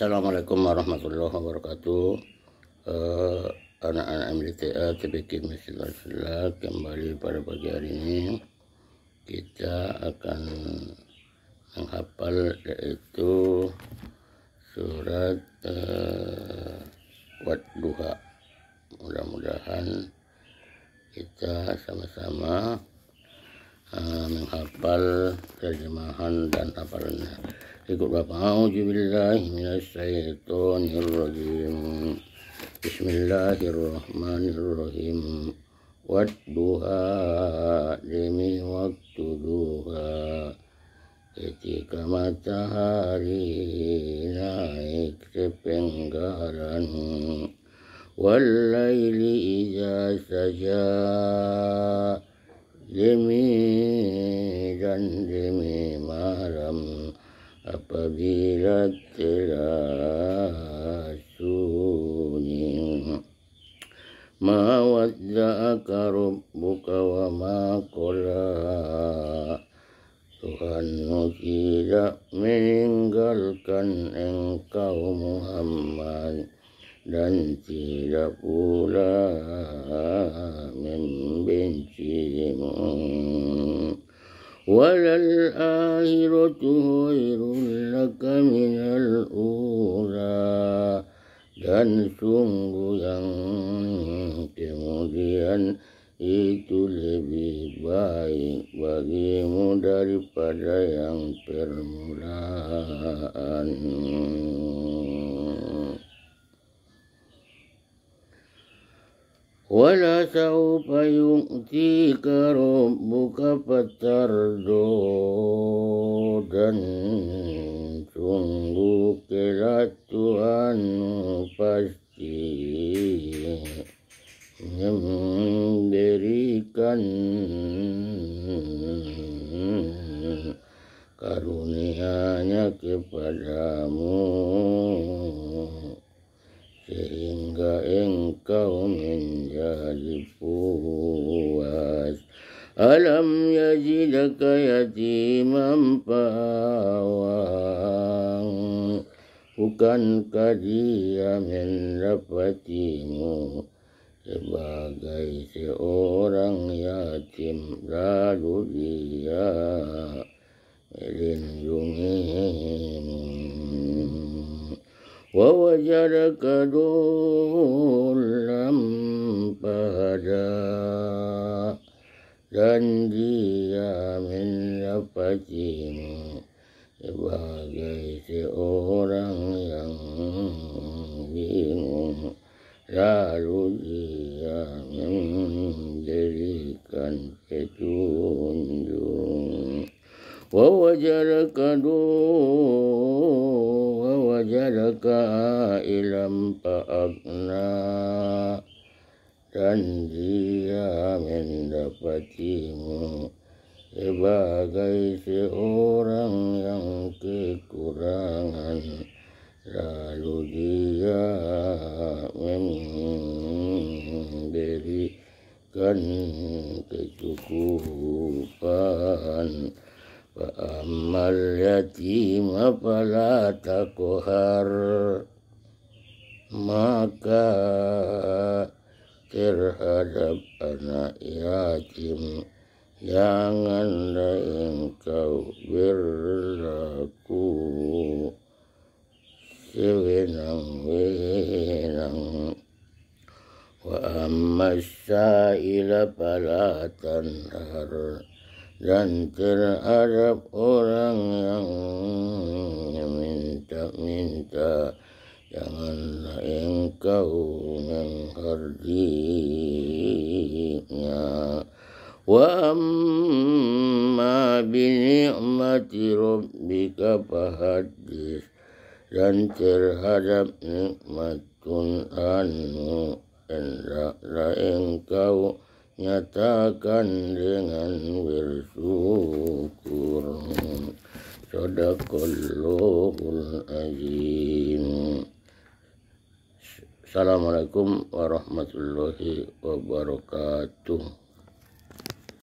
Assalamualaikum warahmatullahi wabarakatuh uh, Anak-anak MDTA TBK Masjid Rasulullah Kembali pada pagi hari ini Kita akan Menghafal yaitu Surat uh, Wat Duha Mudah-mudahan Kita sama-sama uh, Ah, menghafal terjemahan dan hafalannya. Ikut bapa. Auzubillahiminasyaitonirrojim. Bismillahirrahmanirrahim. Wadduha demi waktu duha ketika matahari naik ke penggaran walaili ija sajah janji maram apabila terasuni mawadzaka rabbuka wa ma Tuhan tidak meninggalkan engkau Muhammad dan tidak pula membencimu. وللآخرة خير لك من الأولى dan sungguh yang kemudian itu lebih baik bagimu daripada yang permulaan. ولسوف يؤتيك ربك فتردودا سنبوك لست عن فشي karunianya kepadamu sehingga إذا إنكر من جهل فواس ألم يجدك يتيما فآوى Bukan dia mendapatimu sebagai seorang yatim lalu dia melindungi ووجدك ذلا فهدى تنجي من رفتهم sebagai seorang yang bingung lalu dia menjadikan petunjuk wa wajaraka وجدك عائلا فأغنى تنجيا من دفتهم sebagai seorang yang kekurangan lalu dia memberikan فأما اليتيم فلا تقهر معك terhadap anak yatim janganlah engkau berlaku sewenang-wenang wa amma sa'ila fala tanhar dan terhadap orang yang minta-minta janganlah engkau menghargainya wa amma bi ni'mati rabbika fahaddis dan terhadap nikmat Tuhanmu hendaklah engkau menghargainya nyatakan dengan bersyukur Sadaqallahul Azim Assalamualaikum warahmatullahi wabarakatuh